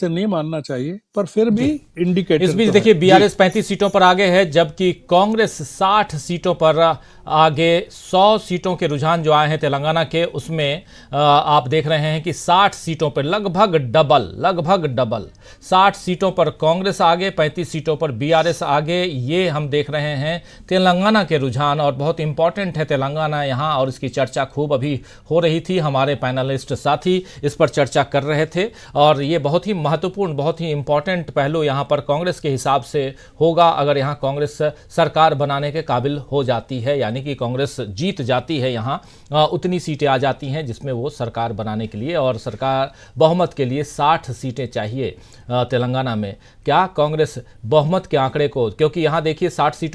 से नहीं मानना चाहिए पर फिर भी इंडिकेटर इस बीच तो देखिए बीआरएस 35 सीटों पर आगे है जबकि कांग्रेस 60 सीटों पर आगे 100 सीटों के रुझान जो आए हैं तेलंगाना के उसमें आप देख रहे हैं कि 60 सीटों पर लगभग डबल लगभग डबल 60 सीटों पर कांग्रेस आगे 35 सीटों पर बीआरएस आगे ये हम देख रहे हैं तेलंगाना के रुझान और बहुत इंपॉर्टेंट है तेलंगाना यहाँ और इसकी चर्चा खूब अभी हो रही थी हमारे पैनलिस्ट साथी इस पर चर्चा कर रहे थे और ये बहुत ही महत्वपूर्ण बहुत ही इम्पॉर्टेंट पहलू यहाँ पर कांग्रेस के हिसाब से होगा अगर यहाँ कांग्रेस सरकार बनाने के काबिल हो जाती है यानी कि कांग्रेस जीत जाती है यहाँ उतनी सीटें आ जाती हैं जिसमें वो सरकार बनाने के लिए और सरकार बहुमत के लिए साठ सीटें चाहिए तेलंगाना में क्या कांग्रेस बहुमत के आंकड़े को क्योंकि यहाँ देखिए साठ सीटों